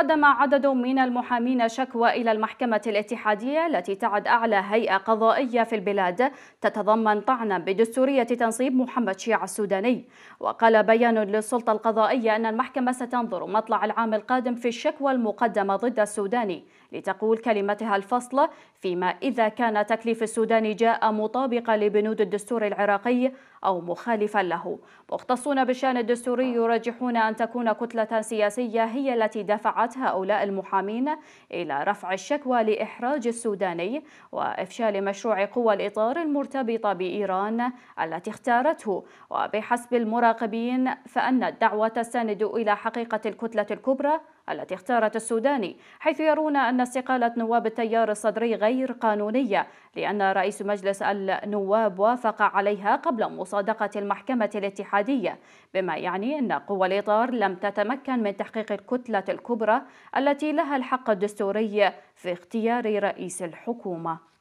قدم عدد من المحامين شكوى إلى المحكمة الاتحادية التي تعد أعلى هيئة قضائية في البلاد تتضمن طعنا بدستورية تنصيب محمد شيع السوداني وقال بيان للسلطة القضائية أن المحكمة ستنظر مطلع العام القادم في الشكوى المقدمة ضد السوداني لتقول كلمتها الفصل فيما إذا كان تكليف السودان جاء مطابقا لبنود الدستور العراقي أو مخالفا له مختصون بالشأن الدستوري يرجحون أن تكون كتلة سياسية هي التي دفعت دعت هؤلاء المحامين إلى رفع الشكوى لإحراج السوداني وإفشال مشروع قوى الإطار المرتبطة بإيران التي اختارته وبحسب المراقبين فإن الدعوة تستند إلى حقيقة الكتلة الكبرى التي اختارت السوداني حيث يرون أن استقالة نواب التيار الصدري غير قانونية لأن رئيس مجلس النواب وافق عليها قبل مصادقة المحكمة الاتحادية بما يعني أن قوى الإطار لم تتمكن من تحقيق الكتلة الكبرى التي لها الحق الدستوري في اختيار رئيس الحكومة